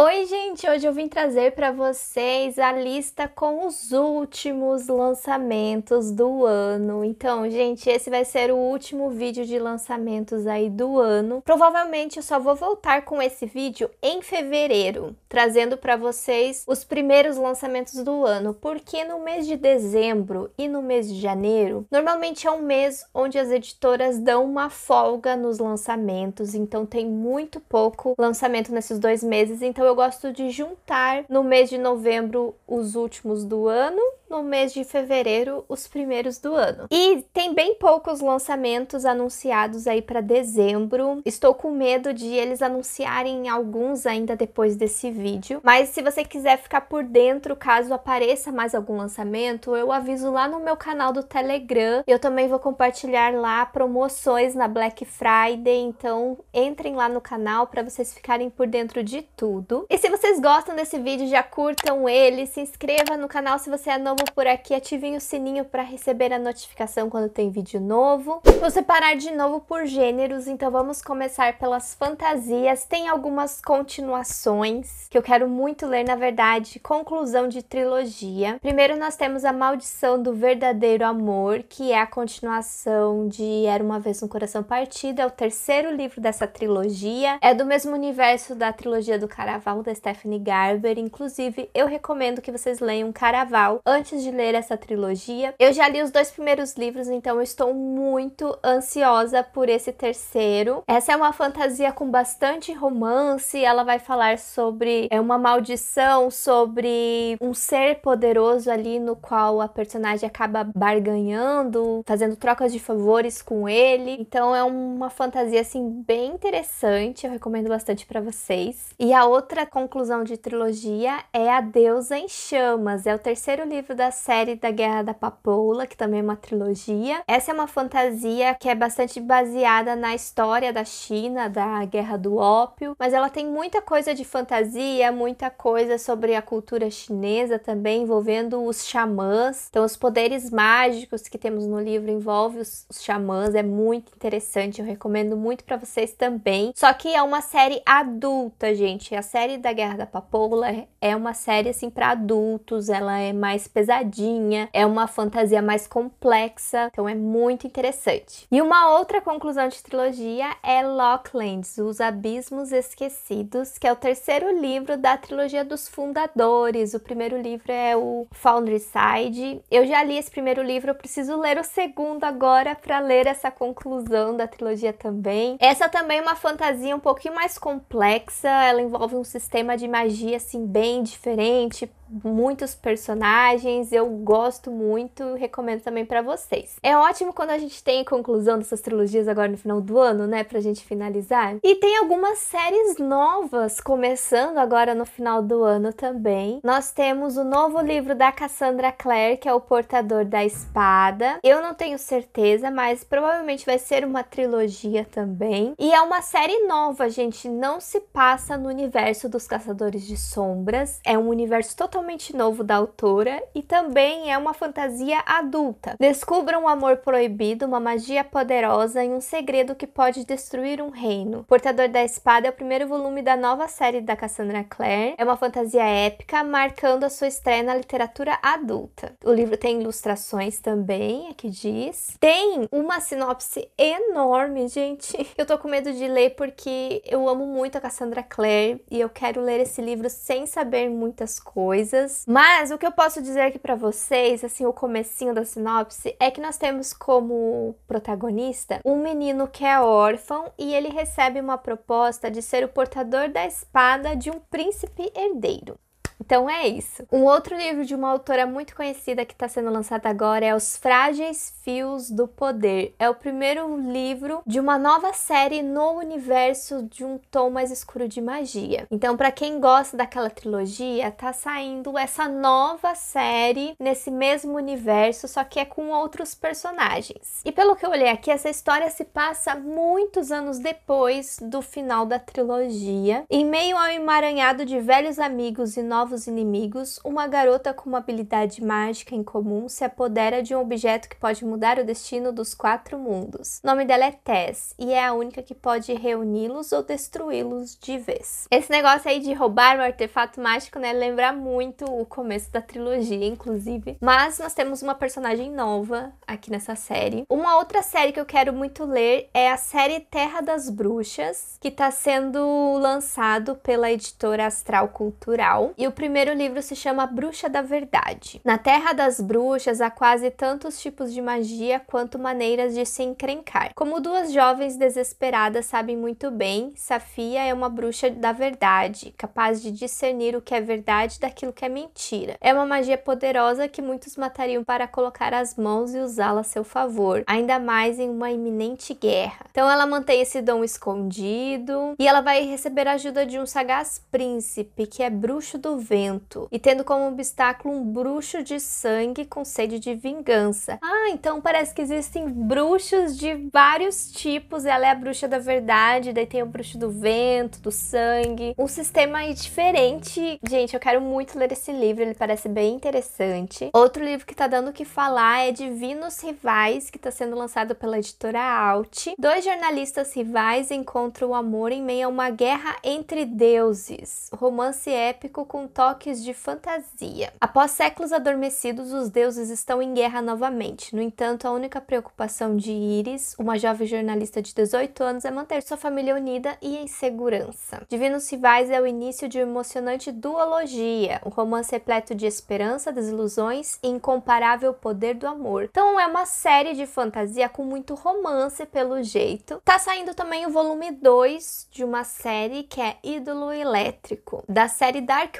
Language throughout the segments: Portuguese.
Oi, gente! Hoje eu vim trazer para vocês a lista com os últimos lançamentos do ano. Então, gente, esse vai ser o último vídeo de lançamentos aí do ano. Provavelmente eu só vou voltar com esse vídeo em fevereiro, trazendo para vocês os primeiros lançamentos do ano, porque no mês de dezembro e no mês de janeiro, normalmente é um mês onde as editoras dão uma folga nos lançamentos, então tem muito pouco lançamento nesses dois meses, então eu gosto de juntar no mês de novembro os últimos do ano no mês de fevereiro, os primeiros do ano. E tem bem poucos lançamentos anunciados aí para dezembro. Estou com medo de eles anunciarem alguns ainda depois desse vídeo, mas se você quiser ficar por dentro caso apareça mais algum lançamento, eu aviso lá no meu canal do Telegram. Eu também vou compartilhar lá promoções na Black Friday, então entrem lá no canal para vocês ficarem por dentro de tudo. E se vocês gostam desse vídeo, já curtam ele, se inscreva no canal se você é novo novo por aqui, ativem o sininho para receber a notificação quando tem vídeo novo. Vou separar de novo por gêneros, então vamos começar pelas fantasias. Tem algumas continuações que eu quero muito ler, na verdade, conclusão de trilogia. Primeiro nós temos A Maldição do Verdadeiro Amor, que é a continuação de Era Uma Vez um Coração Partido, é o terceiro livro dessa trilogia. É do mesmo universo da trilogia do Caraval, da Stephanie Garber. Inclusive, eu recomendo que vocês leiam Caraval antes antes de ler essa trilogia. Eu já li os dois primeiros livros, então eu estou muito ansiosa por esse terceiro. Essa é uma fantasia com bastante romance, ela vai falar sobre é uma maldição, sobre um ser poderoso ali no qual a personagem acaba barganhando, fazendo trocas de favores com ele. Então é uma fantasia assim bem interessante, eu recomendo bastante para vocês. E a outra conclusão de trilogia é A Deusa em Chamas, é o terceiro livro da série da Guerra da Papoula, que também é uma trilogia. Essa é uma fantasia que é bastante baseada na história da China, da Guerra do Ópio, mas ela tem muita coisa de fantasia, muita coisa sobre a cultura chinesa também, envolvendo os xamãs. Então, os poderes mágicos que temos no livro envolvem os, os xamãs, é muito interessante, eu recomendo muito para vocês também. Só que é uma série adulta, gente. A série da Guerra da Papoula é, é uma série assim para adultos, ela é mais pesada pesadinha, é uma fantasia mais complexa, então é muito interessante. E uma outra conclusão de trilogia é Locklands, Os Abismos Esquecidos, que é o terceiro livro da trilogia dos fundadores. O primeiro livro é o Foundry Side. Eu já li esse primeiro livro, eu preciso ler o segundo agora para ler essa conclusão da trilogia também. Essa também é uma fantasia um pouquinho mais complexa, ela envolve um sistema de magia assim bem diferente, muitos personagens, eu gosto muito, recomendo também para vocês. É ótimo quando a gente tem a conclusão dessas trilogias agora no final do ano, né, pra gente finalizar. E tem algumas séries novas começando agora no final do ano também. Nós temos o novo livro da Cassandra Clare, que é O Portador da Espada. Eu não tenho certeza, mas provavelmente vai ser uma trilogia também. E é uma série nova, gente, não se passa no universo dos Caçadores de Sombras. É um universo totalmente totalmente novo da autora e também é uma fantasia adulta. Descubra um amor proibido, uma magia poderosa e um segredo que pode destruir um reino. Portador da Espada é o primeiro volume da nova série da Cassandra Clare. É uma fantasia épica, marcando a sua estreia na literatura adulta. O livro tem ilustrações também, aqui é diz. Tem uma sinopse enorme, gente. Eu tô com medo de ler porque eu amo muito a Cassandra Clare e eu quero ler esse livro sem saber muitas coisas coisas. Mas o que eu posso dizer aqui para vocês, assim, o comecinho da sinopse, é que nós temos como protagonista um menino que é órfão e ele recebe uma proposta de ser o portador da espada de um príncipe herdeiro. Então é isso. Um outro livro de uma autora muito conhecida que está sendo lançado agora é Os Frágeis Fios do Poder. É o primeiro livro de uma nova série no universo de um tom mais escuro de magia. Então, para quem gosta daquela trilogia, tá saindo essa nova série nesse mesmo universo, só que é com outros personagens. E pelo que eu olhei aqui, essa história se passa muitos anos depois do final da trilogia, em meio ao emaranhado de velhos amigos e novos novos inimigos, uma garota com uma habilidade mágica em comum se apodera de um objeto que pode mudar o destino dos quatro mundos. O nome dela é Tess e é a única que pode reuni-los ou destruí-los de vez. Esse negócio aí de roubar o artefato mágico, né, lembra muito o começo da trilogia, inclusive. Mas nós temos uma personagem nova aqui nessa série. Uma outra série que eu quero muito ler é a série Terra das Bruxas, que está sendo lançado pela editora Astral Cultural. E o primeiro livro se chama Bruxa da Verdade. Na Terra das Bruxas há quase tantos tipos de magia quanto maneiras de se encrencar. Como duas jovens desesperadas sabem muito bem, Safia é uma bruxa da verdade, capaz de discernir o que é verdade daquilo que é mentira. É uma magia poderosa que muitos matariam para colocar as mãos e usá-la a seu favor, ainda mais em uma iminente guerra. Então ela mantém esse dom escondido e ela vai receber a ajuda de um sagaz príncipe que é bruxo do vento e tendo como obstáculo um bruxo de sangue com sede de vingança. Ah, então parece que existem bruxos de vários tipos. Ela é a bruxa da verdade, daí tem o bruxo do vento, do sangue. Um sistema aí é diferente. Gente, eu quero muito ler esse livro, ele parece bem interessante. Outro livro que tá dando o que falar é Divinos Rivais, que tá sendo lançado pela editora Alt. Dois jornalistas rivais encontram o amor em meio a uma guerra entre deuses. Romance épico com toques de fantasia. Após séculos adormecidos, os deuses estão em guerra novamente. No entanto, a única preocupação de Iris, uma jovem jornalista de 18 anos, é manter sua família unida e em segurança. Divinos Civais é o início de uma emocionante duologia, um romance repleto de esperança, desilusões e incomparável poder do amor. Então é uma série de fantasia com muito romance pelo jeito. Tá saindo também o volume 2 de uma série que é Ídolo Elétrico, da série Dark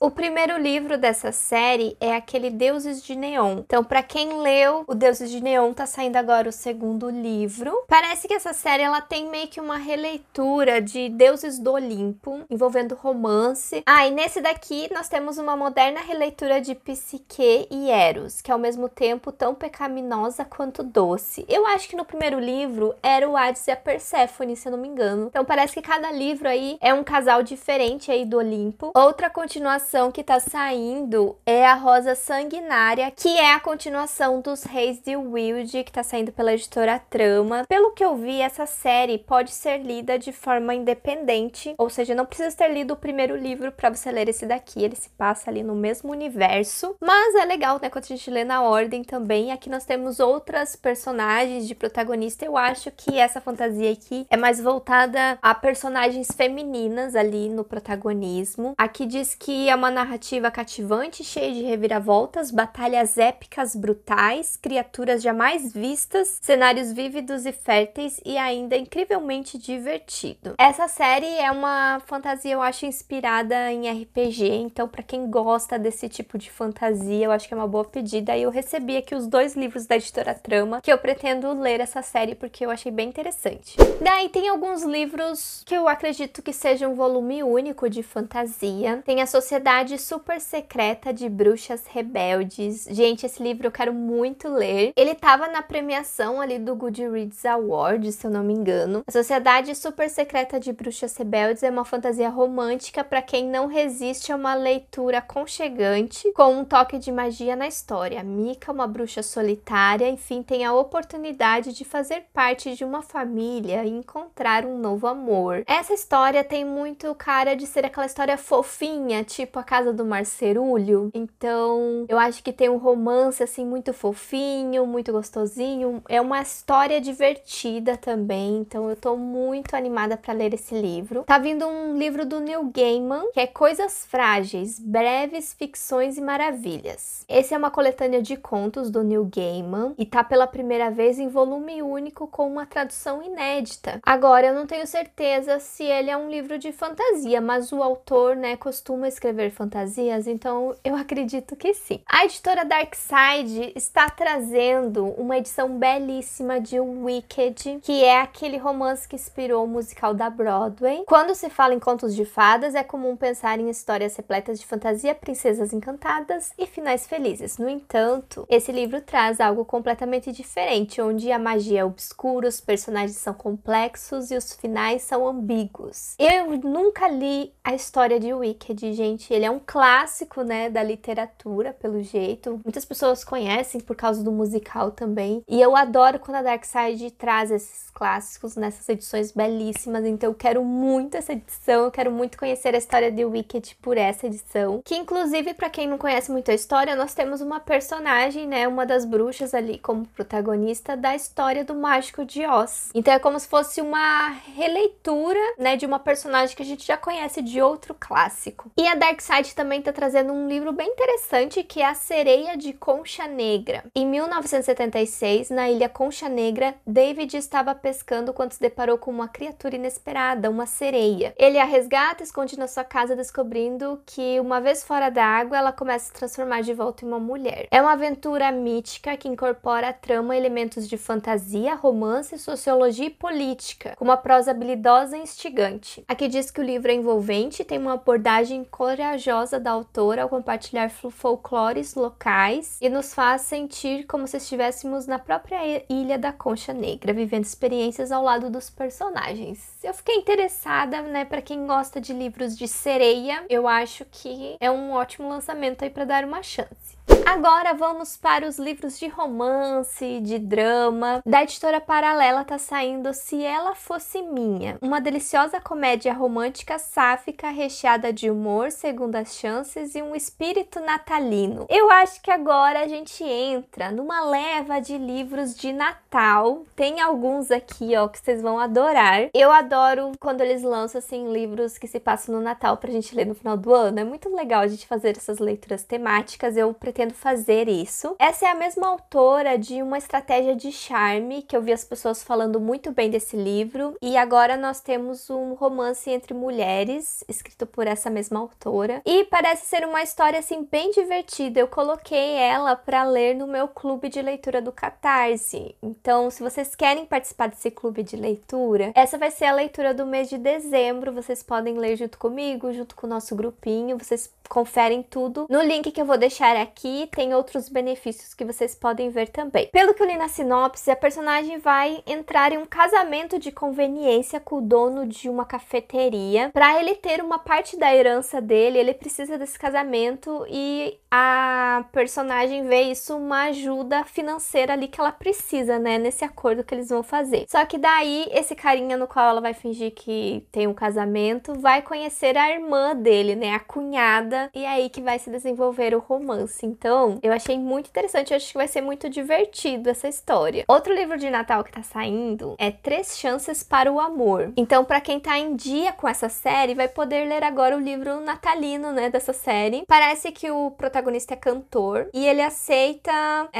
o primeiro livro dessa série é aquele Deuses de Neon. Então, para quem leu o Deuses de Neon, tá saindo agora o segundo livro. Parece que essa série ela tem meio que uma releitura de Deuses do Olimpo, envolvendo romance. Ah, e nesse daqui nós temos uma moderna releitura de Psique e Eros, que é ao mesmo tempo tão pecaminosa quanto doce. Eu acho que no primeiro livro era o Hades e a Perséfone, se eu não me engano. Então parece que cada livro aí é um casal diferente aí do Olimpo, ou outra continuação que tá saindo é a Rosa Sanguinária, que é a continuação dos Reis de Wild, que tá saindo pela editora Trama. Pelo que eu vi, essa série pode ser lida de forma independente, ou seja, não precisa ter lido o primeiro livro para você ler esse daqui, ele se passa ali no mesmo universo. Mas é legal, né, quando a gente lê na ordem também. Aqui nós temos outras personagens de protagonista. Eu acho que essa fantasia aqui é mais voltada a personagens femininas ali no protagonismo. Aqui que diz que é uma narrativa cativante, cheia de reviravoltas, batalhas épicas brutais, criaturas jamais vistas, cenários vívidos e férteis e ainda incrivelmente divertido. Essa série é uma fantasia, eu acho, inspirada em RPG, então para quem gosta desse tipo de fantasia, eu acho que é uma boa pedida. E eu recebi aqui os dois livros da editora Trama, que eu pretendo ler essa série porque eu achei bem interessante. Daí tem alguns livros que eu acredito que sejam um volume único de fantasia, tem a Sociedade Super Secreta de Bruxas Rebeldes. Gente, esse livro eu quero muito ler. Ele tava na premiação ali do Goodreads Award, se eu não me engano. A Sociedade Super Secreta de Bruxas Rebeldes é uma fantasia romântica para quem não resiste a é uma leitura conchegante com um toque de magia na história. Mika, uma bruxa solitária, enfim, tem a oportunidade de fazer parte de uma família e encontrar um novo amor. Essa história tem muito cara de ser aquela história fofinha fofinha, tipo A Casa do Marcerulho. Então, eu acho que tem um romance assim muito fofinho, muito gostosinho. É uma história divertida também, então eu tô muito animada para ler esse livro. Tá vindo um livro do Neil Gaiman, que é Coisas Frágeis, Breves Ficções e Maravilhas. Esse é uma coletânea de contos do Neil Gaiman e tá pela primeira vez em volume único com uma tradução inédita. Agora eu não tenho certeza se ele é um livro de fantasia, mas o autor, né, costuma escrever fantasias, então eu acredito que sim. A editora Darkside está trazendo uma edição belíssima de Wicked, que é aquele romance que inspirou o musical da Broadway. Quando se fala em contos de fadas, é comum pensar em histórias repletas de fantasia, princesas encantadas e finais felizes. No entanto, esse livro traz algo completamente diferente, onde a magia é obscura, os personagens são complexos e os finais são ambíguos. Eu nunca li a história de Wicked que é de gente. Ele é um clássico, né, da literatura, pelo jeito. Muitas pessoas conhecem por causa do musical também. E eu adoro quando a Dark Side traz esses clássicos nessas edições belíssimas. Então eu quero muito essa edição. Eu quero muito conhecer a história de Wicked por essa edição. Que inclusive, para quem não conhece muito a história, nós temos uma personagem, né, uma das bruxas ali como protagonista da história do Mágico de Oz. Então é como se fosse uma releitura, né, de uma personagem que a gente já conhece de outro clássico clássico. E a Dark Side também está trazendo um livro bem interessante que é A Sereia de Concha Negra. Em 1976, na ilha Concha Negra, David estava pescando quando se deparou com uma criatura inesperada, uma sereia. Ele a resgata, esconde na sua casa, descobrindo que, uma vez fora da água, ela começa a se transformar de volta em uma mulher. É uma aventura mítica que incorpora a trama elementos de fantasia, romance, sociologia e política, com uma prosa habilidosa e instigante. Aqui diz que o livro é envolvente, tem uma abordagem abordagem corajosa da autora ao compartilhar folclores locais e nos faz sentir como se estivéssemos na própria ilha da Concha Negra, vivendo experiências ao lado dos personagens. Eu fiquei interessada, né, para quem gosta de livros de sereia, eu acho que é um ótimo lançamento aí para dar uma chance. Agora vamos para os livros de romance, de drama. Da editora Paralela tá saindo Se Ela Fosse Minha, uma deliciosa comédia romântica sáfica recheada de de humor, segundas chances e um espírito natalino. Eu acho que agora a gente entra numa leva de livros de Natal. Tem alguns aqui, ó, que vocês vão adorar. Eu adoro quando eles lançam assim livros que se passam no Natal pra gente ler no final do ano. É muito legal a gente fazer essas leituras temáticas. Eu pretendo fazer isso. Essa é a mesma autora de uma estratégia de charme que eu vi as pessoas falando muito bem desse livro e agora nós temos um romance entre mulheres escrito por essa mesma autora. E parece ser uma história assim bem divertida. Eu coloquei ela para ler no meu clube de leitura do Catarse. Então, se vocês querem participar desse clube de leitura, essa vai ser a leitura do mês de dezembro. Vocês podem ler junto comigo, junto com o nosso grupinho. Vocês conferem tudo no link que eu vou deixar aqui. Tem outros benefícios que vocês podem ver também. Pelo que eu li na sinopse, a personagem vai entrar em um casamento de conveniência com o dono de uma cafeteria para ele ter uma parte da herança dele, ele precisa desse casamento e a personagem vê isso uma ajuda financeira ali que ela precisa, né, nesse acordo que eles vão fazer. Só que daí esse carinha no qual ela vai fingir que tem um casamento vai conhecer a irmã dele, né, a cunhada, e é aí que vai se desenvolver o romance. Então, eu achei muito interessante, eu acho que vai ser muito divertido essa história. Outro livro de Natal que tá saindo é Três Chances para o Amor. Então, para quem tá em dia com essa série, vai poder ler agora o livro livro natalino, né, dessa série. Parece que o protagonista é cantor e ele aceita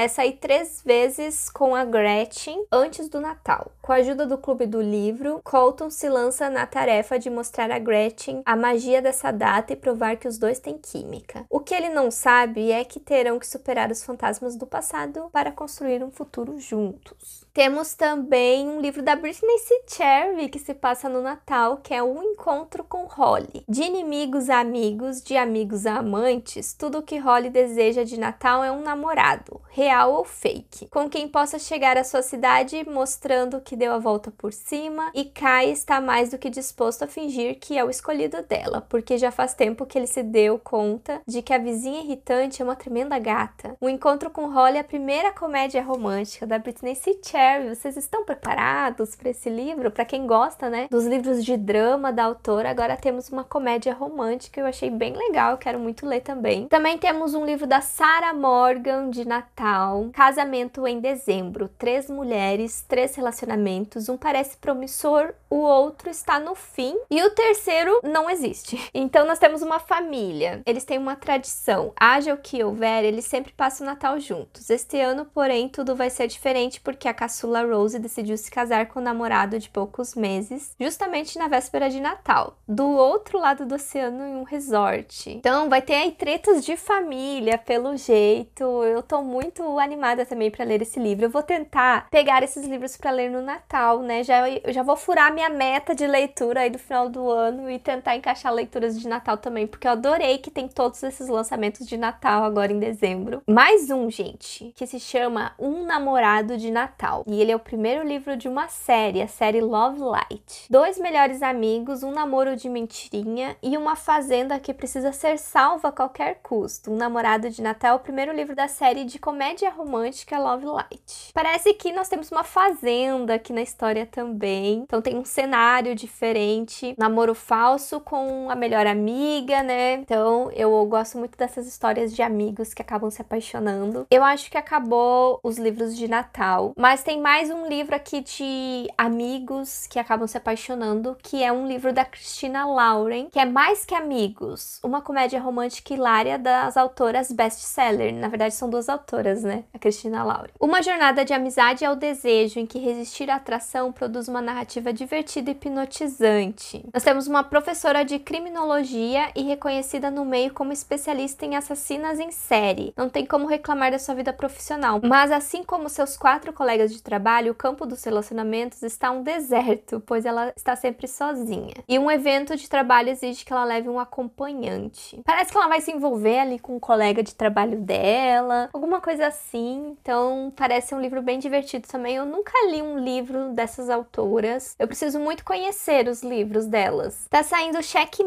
sair três vezes com a Gretchen antes do Natal. Com a ajuda do Clube do Livro, Colton se lança na tarefa de mostrar a Gretchen a magia dessa data e provar que os dois têm química. O que ele não sabe é que terão que superar os fantasmas do passado para construir um futuro juntos. Temos também um livro da Britney C. Cherry que se passa no Natal, que é Um Encontro com Holly. De inimigos a amigos, de amigos a amantes, tudo o que Holly deseja de Natal é um namorado, real ou fake, com quem possa chegar à sua cidade mostrando que que deu a volta por cima e Kai está mais do que disposto a fingir que é o escolhido dela, porque já faz tempo que ele se deu conta de que a vizinha irritante é uma tremenda gata. O encontro com Holly é a primeira comédia romântica da Britney C. Cherry. Vocês estão preparados para esse livro? Para quem gosta, né, dos livros de drama da autora, agora temos uma comédia romântica, eu achei bem legal, quero muito ler também. Também temos um livro da Sarah Morgan de Natal, Casamento em Dezembro, Três Mulheres, Três Relacionamentos relacionamentos, um parece promissor, o outro está no fim e o terceiro não existe. Então nós temos uma família, eles têm uma tradição, haja o que houver, eles sempre passam o Natal juntos. Este ano, porém, tudo vai ser diferente porque a caçula Rose decidiu se casar com o um namorado de poucos meses, justamente na véspera de Natal, do outro lado do oceano em um resort. Então vai ter aí tretas de família, pelo jeito. Eu tô muito animada também para ler esse livro. Eu vou tentar pegar esses livros para ler no Natal Natal, né? Já, eu já vou furar minha meta de leitura aí do final do ano e tentar encaixar leituras de Natal também, porque eu adorei que tem todos esses lançamentos de Natal agora em dezembro. Mais um, gente, que se chama Um Namorado de Natal. E ele é o primeiro livro de uma série, a série Love Light. Dois melhores amigos, um namoro de mentirinha e uma fazenda que precisa ser salva a qualquer custo. Um Namorado de Natal é o primeiro livro da série de comédia romântica Love Light. Parece que nós temos uma fazenda aqui na história também. Então tem um cenário diferente, namoro falso com a melhor amiga, né? Então eu gosto muito dessas histórias de amigos que acabam se apaixonando. Eu acho que acabou os livros de Natal, mas tem mais um livro aqui de amigos que acabam se apaixonando, que é um livro da Christina Lauren, que é Mais que Amigos, uma comédia romântica hilária das autoras best-seller. Na verdade são duas autoras, né? A Christina Lauren. Uma jornada de amizade é o desejo em que resistir a atração produz uma narrativa divertida e hipnotizante. Nós temos uma professora de criminologia e reconhecida no meio como especialista em assassinas em série. Não tem como reclamar da sua vida profissional, mas assim como seus quatro colegas de trabalho, o campo dos relacionamentos está um deserto, pois ela está sempre sozinha. E um evento de trabalho exige que ela leve um acompanhante. Parece que ela vai se envolver ali com um colega de trabalho dela, alguma coisa assim. Então, parece um livro bem divertido também. Eu nunca li um livro livro dessas autoras. Eu preciso muito conhecer os livros delas. Tá saindo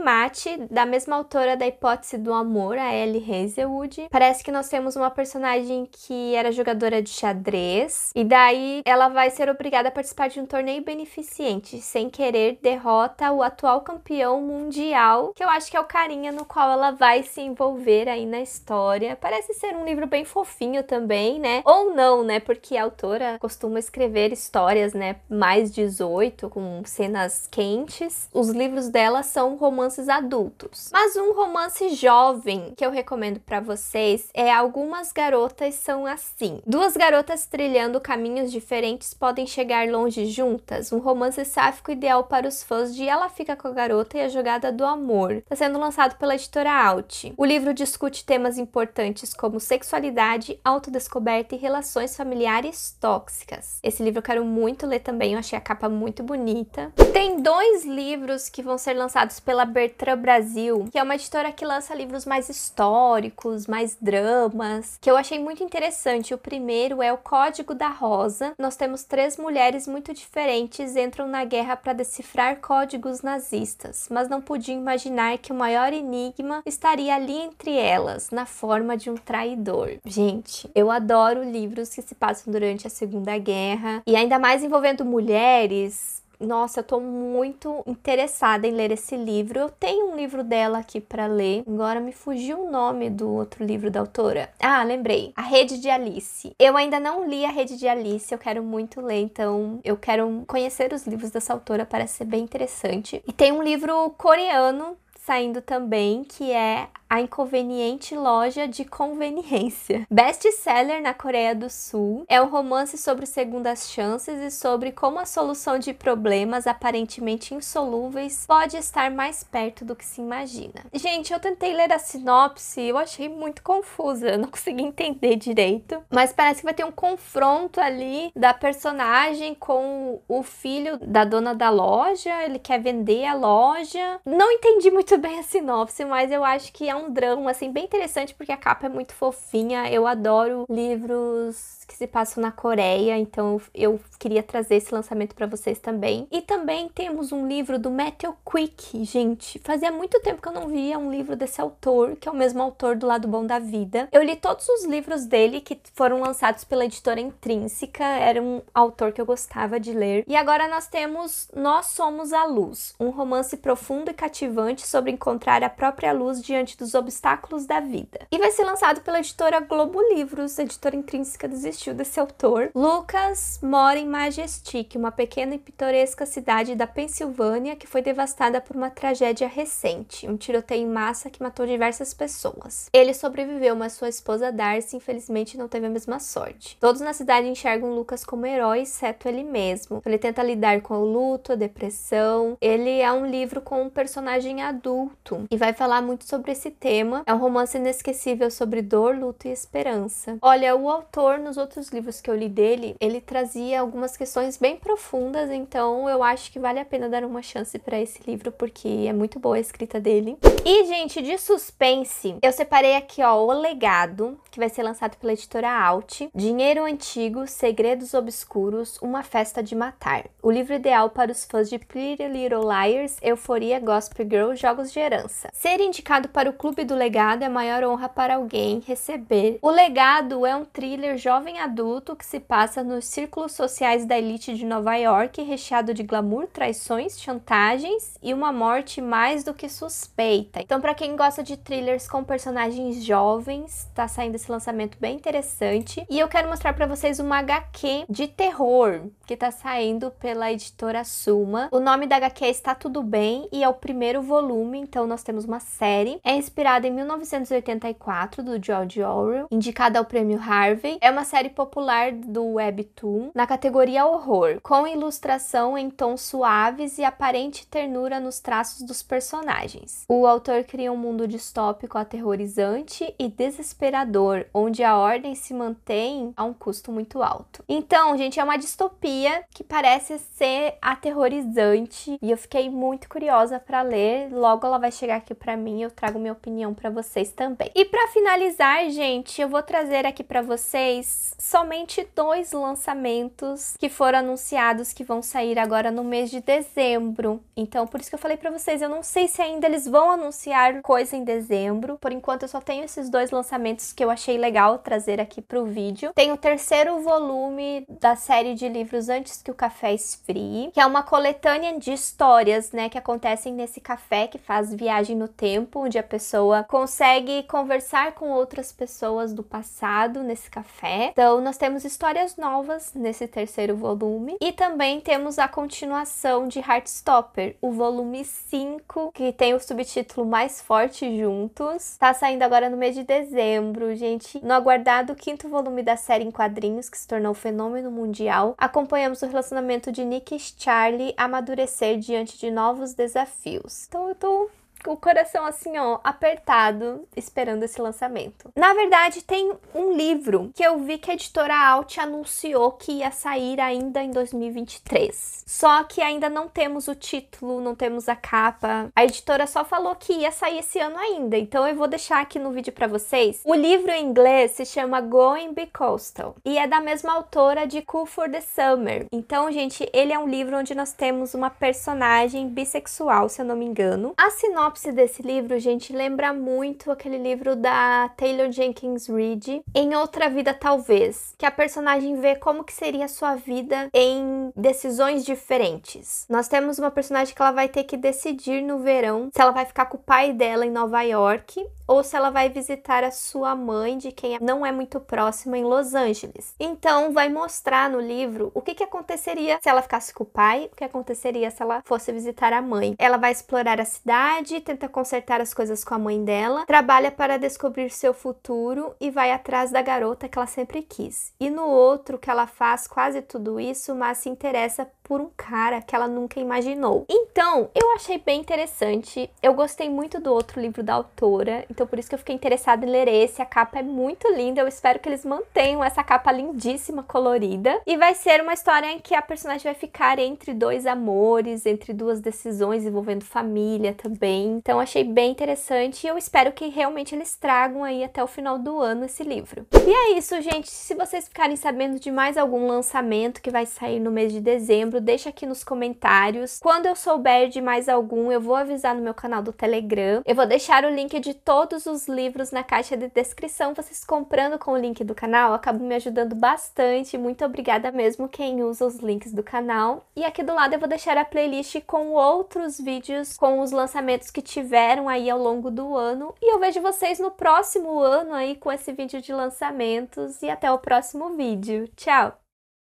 mate da mesma autora da Hipótese do Amor, a Ellie Hazelwood. Parece que nós temos uma personagem que era jogadora de xadrez, e daí ela vai ser obrigada a participar de um torneio beneficente. Sem querer, derrota o atual campeão mundial, que eu acho que é o carinha no qual ela vai se envolver aí na história. Parece ser um livro bem fofinho também, né? Ou não, né? Porque a autora costuma escrever histórias né, mais 18, com cenas quentes. Os livros dela são romances adultos. Mas um romance jovem que eu recomendo para vocês é Algumas Garotas São Assim. Duas garotas trilhando caminhos diferentes podem chegar longe juntas, um romance sáfico ideal para os fãs de Ela Fica com a Garota e a Jogada do Amor. Está sendo lançado pela editora Alt. O livro discute temas importantes como sexualidade, autodescoberta e relações familiares tóxicas. Esse livro eu quero muito muito ler também, eu achei a capa muito bonita. Tem dois livros que vão ser lançados pela Bertrand Brasil, que é uma editora que lança livros mais históricos, mais dramas, que eu achei muito interessante. O primeiro é O Código da Rosa. Nós temos três mulheres muito diferentes entram na guerra para decifrar códigos nazistas, mas não podiam imaginar que o maior enigma estaria ali entre elas, na forma de um traidor. Gente, eu adoro livros que se passam durante a Segunda Guerra e ainda mais mas envolvendo mulheres. Nossa, eu tô muito interessada em ler esse livro. Eu tenho um livro dela aqui para ler. Agora me fugiu o nome do outro livro da autora. Ah, lembrei. A Rede de Alice. Eu ainda não li A Rede de Alice, eu quero muito ler, então eu quero conhecer os livros dessa autora, parece ser bem interessante. E tem um livro coreano saindo também, que é a Inconveniente Loja de Conveniência. Best-seller na Coreia do Sul. É um romance sobre segundas chances e sobre como a solução de problemas aparentemente insolúveis pode estar mais perto do que se imagina. Gente, eu tentei ler a sinopse, e eu achei muito confusa, eu não consegui entender direito. Mas parece que vai ter um confronto ali da personagem com o filho da dona da loja, ele quer vender a loja. Não entendi muito bem a sinopse, mas eu acho que é um drama, assim, bem interessante, porque a capa é muito fofinha. Eu adoro livros que se passam na Coreia, então eu queria trazer esse lançamento para vocês também. E também temos um livro do Matthew Quick, gente. Fazia muito tempo que eu não via um livro desse autor, que é o mesmo autor do Lado Bom da Vida. Eu li todos os livros dele que foram lançados pela editora Intrínseca, era um autor que eu gostava de ler. E agora nós temos Nós Somos a Luz, um romance profundo e cativante sobre encontrar a própria luz diante dos os Obstáculos da Vida. E vai ser lançado pela editora Globo Livros, a editora intrínseca desistiu desse autor. Lucas mora em Majestic, uma pequena e pitoresca cidade da Pensilvânia que foi devastada por uma tragédia recente, um tiroteio em massa que matou diversas pessoas. Ele sobreviveu, mas sua esposa Darcy infelizmente não teve a mesma sorte. Todos na cidade enxergam Lucas como herói, exceto ele mesmo. Ele tenta lidar com o luto, a depressão. Ele é um livro com um personagem adulto e vai falar muito sobre esse tema. É um romance inesquecível sobre dor, luto e esperança. Olha, o autor, nos outros livros que eu li dele, ele trazia algumas questões bem profundas, então eu acho que vale a pena dar uma chance para esse livro, porque é muito boa a escrita dele. E, gente, de suspense, eu separei aqui, ó, O Legado, que vai ser lançado pela editora Alt, Dinheiro Antigo, Segredos Obscuros, Uma Festa de Matar. O livro ideal para os fãs de Pretty Little Liars, Euforia, Gossip Girl, Jogos de Herança. Ser indicado para o Clube do Legado é a maior honra para alguém receber. O Legado é um thriller jovem adulto que se passa nos círculos sociais da elite de Nova York, recheado de glamour, traições, chantagens e uma morte mais do que suspeita. Então, para quem gosta de thrillers com personagens jovens, tá saindo esse lançamento bem interessante. E eu quero mostrar para vocês uma HQ de terror que tá saindo pela editora Suma. O nome da HQ é Está Tudo Bem e é o primeiro volume, então nós temos uma série. É inspirada em 1984 do George Orwell, indicada ao Prêmio Harvey, é uma série popular do webtoon na categoria horror, com ilustração em tons suaves e aparente ternura nos traços dos personagens. O autor cria um mundo distópico aterrorizante e desesperador, onde a ordem se mantém a um custo muito alto. Então, gente, é uma distopia que parece ser aterrorizante e eu fiquei muito curiosa para ler. Logo ela vai chegar aqui para mim, eu trago meu opinião para vocês também. E para finalizar, gente, eu vou trazer aqui para vocês somente dois lançamentos que foram anunciados que vão sair agora no mês de dezembro. Então, por isso que eu falei para vocês, eu não sei se ainda eles vão anunciar coisa em dezembro. Por enquanto, eu só tenho esses dois lançamentos que eu achei legal trazer aqui pro vídeo. Tem o terceiro volume da série de livros Antes que o Café Esfrie, que é uma coletânea de histórias, né, que acontecem nesse café que faz viagem no tempo, onde a pessoa pessoa consegue conversar com outras pessoas do passado nesse café. Então, nós temos histórias novas nesse terceiro volume e também temos a continuação de Heartstopper, o volume 5, que tem o subtítulo Mais Forte Juntos. Tá saindo agora no mês de dezembro, gente. No aguardado quinto volume da série em quadrinhos, que se tornou um fenômeno mundial, acompanhamos o relacionamento de Nick e Charlie amadurecer diante de novos desafios. Então, eu tô com o coração assim, ó, apertado, esperando esse lançamento. Na verdade, tem um livro que eu vi que a editora Alt anunciou que ia sair ainda em 2023. Só que ainda não temos o título, não temos a capa. A editora só falou que ia sair esse ano ainda, então eu vou deixar aqui no vídeo para vocês. O livro em inglês se chama Going Be Coastal e é da mesma autora de Cool for the Summer. Então, gente, ele é um livro onde nós temos uma personagem bissexual, se eu não me engano. A sinopse sinopse desse livro, gente, lembra muito aquele livro da Taylor Jenkins Reid, Em Outra Vida Talvez, que a personagem vê como que seria a sua vida em decisões diferentes. Nós temos uma personagem que ela vai ter que decidir no verão se ela vai ficar com o pai dela em Nova York ou se ela vai visitar a sua mãe, de quem é, não é muito próxima, em Los Angeles. Então, vai mostrar no livro o que, que aconteceria se ela ficasse com o pai, o que aconteceria se ela fosse visitar a mãe. Ela vai explorar a cidade, tenta consertar as coisas com a mãe dela, trabalha para descobrir seu futuro e vai atrás da garota que ela sempre quis. E no outro, que ela faz quase tudo isso, mas se interessa por um cara que ela nunca imaginou. Então, eu achei bem interessante. Eu gostei muito do outro livro da autora, então por isso que eu fiquei interessada em ler esse. A capa é muito linda, eu espero que eles mantenham essa capa lindíssima, colorida. E vai ser uma história em que a personagem vai ficar entre dois amores, entre duas decisões envolvendo família também. Então, achei bem interessante e eu espero que realmente eles tragam aí até o final do ano esse livro. E é isso, gente. Se vocês ficarem sabendo de mais algum lançamento que vai sair no mês de dezembro, livro, deixa aqui nos comentários. Quando eu souber de mais algum, eu vou avisar no meu canal do Telegram. Eu vou deixar o link de todos os livros na caixa de descrição. Vocês comprando com o link do canal acabam me ajudando bastante. Muito obrigada mesmo quem usa os links do canal. E aqui do lado eu vou deixar a playlist com outros vídeos, com os lançamentos que tiveram aí ao longo do ano. E eu vejo vocês no próximo ano aí com esse vídeo de lançamentos. E até o próximo vídeo. Tchau!